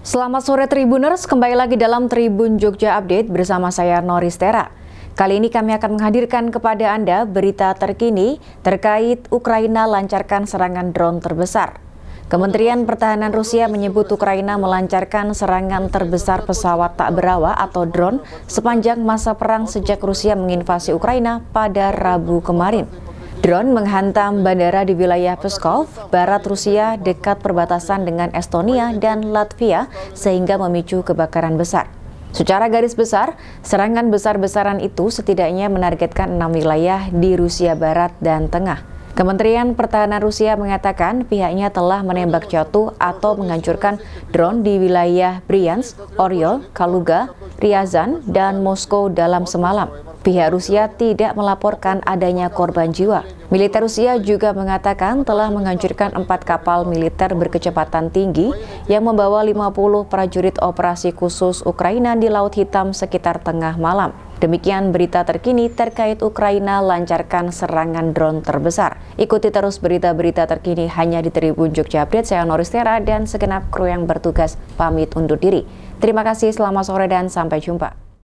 Selamat sore Tribuners, kembali lagi dalam Tribun Jogja Update bersama saya Noris Tera. Kali ini kami akan menghadirkan kepada Anda berita terkini terkait Ukraina lancarkan serangan drone terbesar. Kementerian Pertahanan Rusia menyebut Ukraina melancarkan serangan terbesar pesawat tak berawak atau drone sepanjang masa perang sejak Rusia menginvasi Ukraina pada Rabu kemarin. Drone menghantam bandara di wilayah Pskov, barat Rusia dekat perbatasan dengan Estonia dan Latvia sehingga memicu kebakaran besar. Secara garis besar, serangan besar-besaran itu setidaknya menargetkan enam wilayah di Rusia Barat dan Tengah. Kementerian Pertahanan Rusia mengatakan pihaknya telah menembak jatuh atau menghancurkan drone di wilayah Bryansk, Oriol, Kaluga, Ryazan, dan Moskow dalam semalam. Pihak Rusia tidak melaporkan adanya korban jiwa. Militer Rusia juga mengatakan telah menghancurkan empat kapal militer berkecepatan tinggi yang membawa 50 prajurit operasi khusus Ukraina di Laut Hitam sekitar tengah malam. Demikian berita terkini terkait Ukraina lancarkan serangan drone terbesar. Ikuti terus berita-berita terkini hanya di Tribun Jogja Update. Saya Noristera dan segenap kru yang bertugas pamit undur diri. Terima kasih, selamat sore dan sampai jumpa.